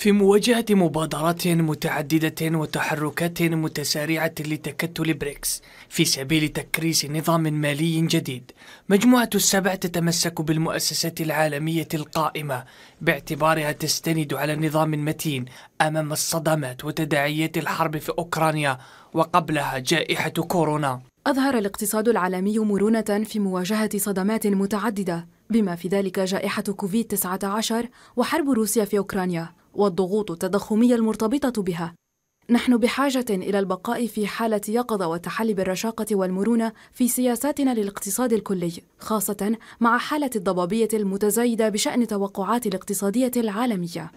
في مواجهة مبادرات متعددة وتحركات متسارعة لتكتل بريكس في سبيل تكريس نظام مالي جديد مجموعة السبع تتمسك بالمؤسسات العالمية القائمة باعتبارها تستند على نظام متين أمام الصدمات وتداعيات الحرب في أوكرانيا وقبلها جائحة كورونا أظهر الاقتصاد العالمي مرونة في مواجهة صدمات متعددة بما في ذلك جائحة كوفيد-19 وحرب روسيا في أوكرانيا والضغوط التضخمية المرتبطة بها نحن بحاجة إلى البقاء في حالة يقظة والتحلي بالرشاقة والمرونة في سياساتنا للاقتصاد الكلي، خاصة مع حالة الضبابية المتزايدة بشأن توقعات الاقتصادية العالمية.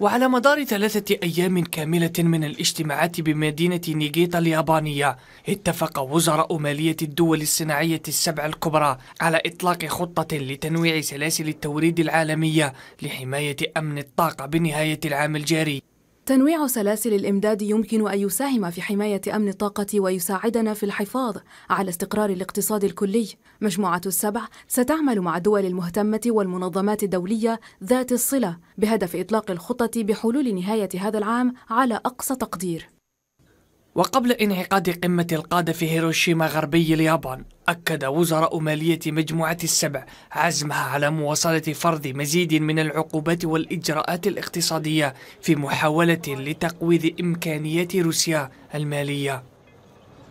وعلى مدار ثلاثة أيام كاملة من الاجتماعات بمدينة نيجيتا اليابانية اتفق وزراء مالية الدول الصناعية السبع الكبرى على إطلاق خطة لتنويع سلاسل التوريد العالمية لحماية أمن الطاقة بنهاية العام الجاري تنويع سلاسل الإمداد يمكن أن يساهم في حماية أمن الطاقة ويساعدنا في الحفاظ على استقرار الاقتصاد الكلي. مجموعة السبع ستعمل مع الدول المهتمة والمنظمات الدولية ذات الصلة بهدف إطلاق الخطة بحلول نهاية هذا العام على أقصى تقدير. وقبل انعقاد قمة القادة في هيروشيما غربي اليابان أكد وزراء مالية مجموعة السبع عزمها على مواصلة فرض مزيد من العقوبات والإجراءات الاقتصادية في محاولة لتقويض إمكانيات روسيا المالية